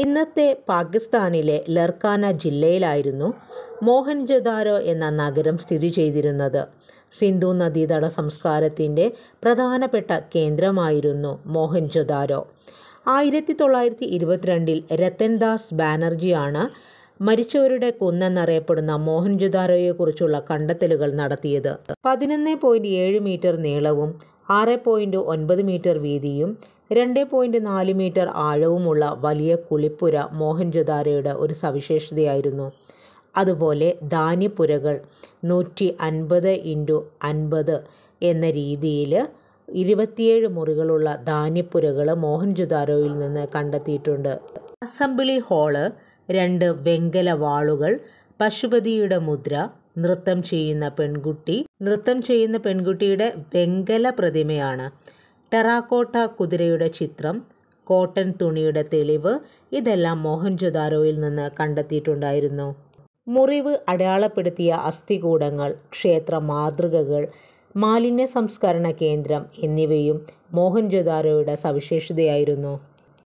ഇന്നത്തെ പാകിസ്ഥാനിലെ ലർക്കാന ജില്ലയിലായിരുന്നു മോഹൻജദാരോ എന്ന നഗരം സ്ഥിതി ചെയ്തിരുന്നത് സിന്ധു നദീതട സംസ്കാരത്തിൻ്റെ പ്രധാനപ്പെട്ട കേന്ദ്രമായിരുന്നു മോഹൻജദാരോ ആയിരത്തി തൊള്ളായിരത്തി ഇരുപത്തിരണ്ടിൽ രത്തൻദാസ് ബാനർജിയാണ് മരിച്ചവരുടെ കുന്നെന്നറിയപ്പെടുന്ന മോഹൻജുദാരോയെക്കുറിച്ചുള്ള കണ്ടെത്തലുകൾ നടത്തിയത് പതിനൊന്ന് പോയിൻറ്റ് ഏഴ് മീറ്റർ നീളവും ആറ് പോയിൻറ്റ് ഒൻപത് മീറ്റർ വീതിയും രണ്ട് പോയിൻറ്റ് നാല് മീറ്റർ ആഴവുമുള്ള വലിയ കുളിപ്പുര മോഹൻജുദാരയുടെ ഒരു സവിശേഷതയായിരുന്നു അതുപോലെ ധാന്യപ്പുരകൾ നൂറ്റി അൻപത് ഇൻറ്റു അൻപത് എന്ന രീതിയിൽ ഇരുപത്തിയേഴ് മുറികളുള്ള ധാന്യപ്പുരകൾ മോഹൻജുദാരോയിൽ നിന്ന് കണ്ടെത്തിയിട്ടുണ്ട് അസംബ്ലി ഹാള് രണ്ട് വെങ്കല വാളുകൾ പശുപതിയുടെ മുദ്ര നൃത്തം ചെയ്യുന്ന പെൺകുട്ടി നൃത്തം ചെയ്യുന്ന പെൺകുട്ടിയുടെ വെങ്കല പ്രതിമയാണ് ടെറാക്കോട്ട കുതിരയുടെ ചിത്രം കോട്ടൺ തുണിയുടെ തെളിവ് ഇതെല്ലാം മോഹൻജൊദാരോയിൽ നിന്ന് കണ്ടെത്തിയിട്ടുണ്ടായിരുന്നു മുറിവ് അടയാളപ്പെടുത്തിയ അസ്ഥികൂടങ്ങൾ ക്ഷേത്ര മാതൃകകൾ മാലിന്യ സംസ്കരണ കേന്ദ്രം എന്നിവയും മോഹൻജൊദാരോയുടെ സവിശേഷതയായിരുന്നു